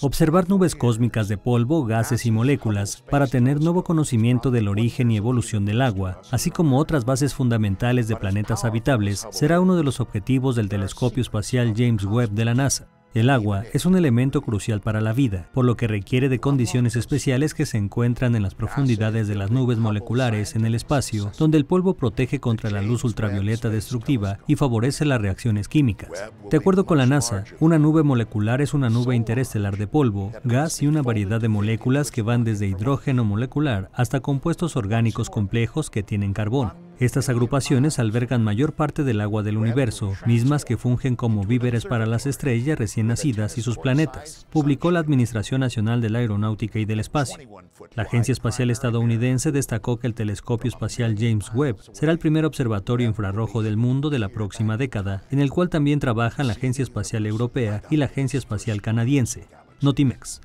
observar nubes cósmicas de polvo, gases y moléculas para tener nuevo conocimiento del origen y evolución del agua, así como otras bases fundamentales de planetas habitables, será uno de los objetivos del telescopio espacial James Webb de la NASA. El agua es un elemento crucial para la vida, por lo que requiere de condiciones especiales que se encuentran en las profundidades de las nubes moleculares en el espacio, donde el polvo protege contra la luz ultravioleta destructiva y favorece las reacciones químicas. De acuerdo con la NASA, una nube molecular es una nube interestelar de polvo, gas y una variedad de moléculas que van desde hidrógeno molecular hasta compuestos orgánicos complejos que tienen carbón. Estas agrupaciones albergan mayor parte del agua del universo, mismas que fungen como víveres para las estrellas recién nacidas y sus planetas, publicó la Administración Nacional de la Aeronáutica y del Espacio. La Agencia Espacial Estadounidense destacó que el telescopio espacial James Webb será el primer observatorio infrarrojo del mundo de la próxima década, en el cual también trabajan la Agencia Espacial Europea y la Agencia Espacial Canadiense, Notimex.